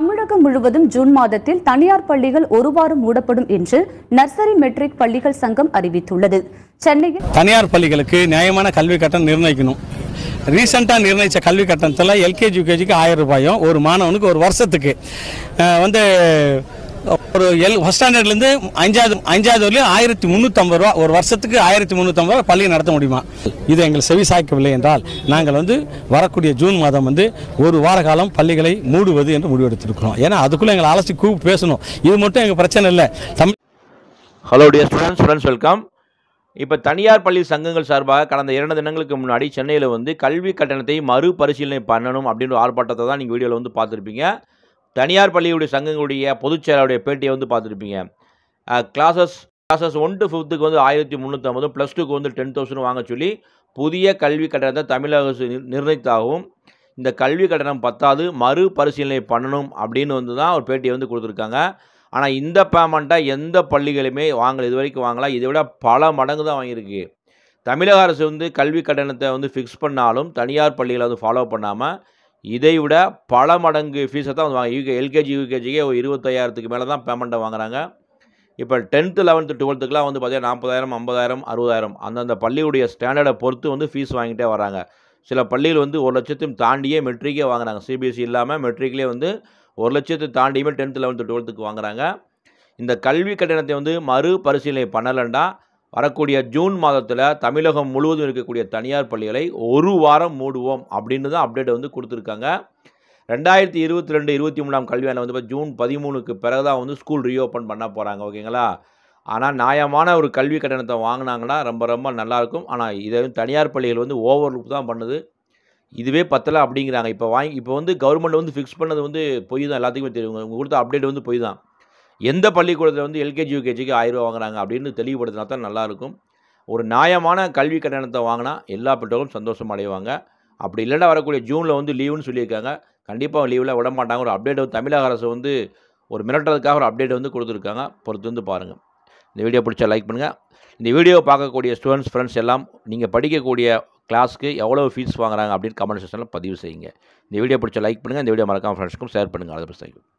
தமிழகம் முழுவதும் ஜூன் மாதத்தில் தனியார் பள்ளிகள் ஒரு வாரம் மூடப்படும் என்று நர்சரி மெட்ரிக் பள்ளிகள் சங்கம் அறிவித்துள்ளது சென்னையில் தனியார் பள்ளிகளுக்கு நியாயமான கல்வி கட்டணம் நிர்ணயிக்கணும் ரீசெண்டாக நிர்ணயித்த கல்வி கட்டணத்தில் எல்கேஜி யூகேஜிக்கு ஆயிரம் ரூபாயும் ஒரு மாணவனுக்கு ஒரு வருஷத்துக்கு வந்து ஒரு எல் ஃபஸ்ட் ஸ்டாண்டர்ட்லேருந்து அஞ்சாவது அஞ்சாவது வரையும் ஆயிரத்தி முந்நூற்றம்பது ரூபா ஒரு வருஷத்துக்கு ஆயிரத்தி முந்நூற்றம்பது ரூபா பள்ளியை நடத்த முடியுமா இது எங்கள் செவி சாய்க்கவில்லை என்றால் நாங்கள் வந்து வரக்கூடிய ஜூன் மாதம் வந்து ஒரு வார காலம் பள்ளிகளை மூடுவது என்று முடிவெடுத்திருக்கிறோம் ஏன்னா அதுக்குள்ளே எங்களை அலசி கூப்பி பேசணும் இது மட்டும் எங்கள் பிரச்சனை இல்லை Tamil hello dear students friends welcome இப்போ தனியார் பள்ளி சங்கங்கள் சார்பாக கடந்த இரண்டு தினங்களுக்கு முன்னாடி சென்னையில் வந்து கல்வி கட்டணத்தை மறுபரிசீலனை பண்ணணும் அப்படின்ற ஆர்ப்பாட்டத்தை தான் நீங்கள் வீடியோவில் வந்து பார்த்துருப்பீங்க தனியார் பள்ளியுடைய சங்கங்களுடைய பொதுச்செயலாளருடைய பேட்டியை வந்து பார்த்துருப்பீங்க கிளாஸஸ் கிளாஸஸ் ஒன் டு ஃபிஃப்த்துக்கு வந்து ஆயிரத்தி முந்நூற்றம்பதும் ப்ளஸ் டூக்கு வந்து டென் தௌசண்ட் வாங்க சொல்லி புதிய கல்வி கட்டணத்தை தமிழக அரசு நிர்ணயித்தாகவும் இந்த கல்வி கட்டணம் பத்தாது மறு பரிசீலனை பண்ணணும் அப்படின்னு வந்து தான் ஒரு பேட்டியை வந்து கொடுத்துருக்காங்க ஆனால் இந்த பேமெண்ட்டை எந்த பள்ளிகளுமே வாங்கல இது வரைக்கும் வாங்கலாம் இதை விட பல மடங்கு தான் வாங்கியிருக்கு தமிழக அரசு வந்து கல்வி கட்டணத்தை வந்து ஃபிக்ஸ் பண்ணாலும் தனியார் பள்ளிகளை வந்து ஃபாலோ பண்ணாமல் இதை விட பல மடங்கு ஃபீஸை தான் வாங்க யூகே எல்கேஜி யூகேஜிக்கே ஒரு இருபத்தையாயிரத்துக்கு மேலே தான் பேமெண்ட்டை வாங்குறாங்க இப்போ டென்த்து லெவன்த்து டுவெல்த்துக்குலாம் வந்து பார்த்தீங்கன்னா நாற்பதாயிரம் ஐம்பதாயிரம் அறுபதாயிரம் அந்தந்த பள்ளியுடைய ஸ்டாண்டர்டை பொறுத்து வந்து ஃபீஸ் வாங்கிட்டே வராங்க சில பள்ளியில் வந்து ஒரு லட்சத்தையும் தாண்டியே மெட்ரிக்கே வாங்குறாங்க சிபிஎஸ்சி e இல்லாமல் மெட்ரிக்லேயே வந்து ஒரு லட்சத்தை தாண்டியுமே டென்த்து லெவன்த்து டுவெல்த்துக்கு வாங்குறாங்க இந்த கல்வி கட்டணத்தை வந்து மறுபரிசீலனை பண்ணலைன்னா வரக்கூடிய ஜூன் மாதத்தில் தமிழகம் முழுவதும் இருக்கக்கூடிய தனியார் பள்ளிகளை ஒரு வாரம் மூடுவோம் அப்படின்னு தான் அப்டேட் வந்து கொடுத்துருக்காங்க ரெண்டாயிரத்தி இருபத்தி ரெண்டு இருபத்தி மூணாம் கல்வியாண்டில் வந்து இப்போ ஜூன் பதிமூணுக்கு பிறகு தான் வந்து ஸ்கூல் ரீஓப்பன் பண்ண போகிறாங்க ஓகேங்களா ஆனால் நியாயமான ஒரு கல்வி கட்டணத்தை வாங்கினாங்கன்னா ரொம்ப ரொம்ப நல்லாயிருக்கும் ஆனால் இதை தனியார் பள்ளிகள் வந்து ஓவர் லுக் தான் பண்ணுது இதுவே பத்தலை அப்படிங்கிறாங்க இப்போ வாங்கி இப்போ வந்து கவர்மெண்ட் வந்து ஃபிக்ஸ் பண்ணது வந்து பொய் தான் எல்லாத்துக்குமே தெரியும் கொடுத்த அப்டேட் வந்து பொய் தான் எந்த பள்ளிக்கூடத்தில் வந்து எல்கேஜி யூகேஜிக்கு ரூபா வாங்குறாங்க அப்படின்னு தெளிவுபடுத்தினா தான் நல்லாயிருக்கும் ஒரு நியாயமான கல்வி கட்டணத்தை வாங்கினா எல்லா பெற்றோரும் சந்தோஷம் அடைவாங்க அப்படி இல்லைனா வரக்கூடிய ஜூனில் வந்து லீவுன்னு சொல்லியிருக்காங்க கண்டிப்பாக லீவில் விட மாட்டாங்க ஒரு அப்டேட் வந்து தமிழக அரசு வந்து ஒரு மிரட்டுறதுக்காக ஒரு அப்டேட் வந்து கொடுத்துருக்காங்க பொறுத்து வந்து பாருங்கள் இந்த வீடியோ பிடிச்சா லைக் பண்ணுங்கள் இந்த வீடியோவை பார்க்கக்கூடிய ஸ்டூடெண்ட்ஸ் ஃப்ரெண்ட்ஸ் எல்லாம் நீங்கள் படிக்கக்கூடிய கிளாஸ்க்கு எவ்வளோ ஃபீஸ் வாங்குறாங்க அப்படின்னு கமெண்ட் செக்ஷனில் பதிவு செய்யுங்க இந்த வீடியோ பிடிச்ச லைக் பண்ணுங்கள் இந்த வீடியோ மறக்காமல் ஃப்ரெண்ட்ஸ்க்கும் ஷேர் பண்ணுங்கள் அதை பிரச்சனைக்கும்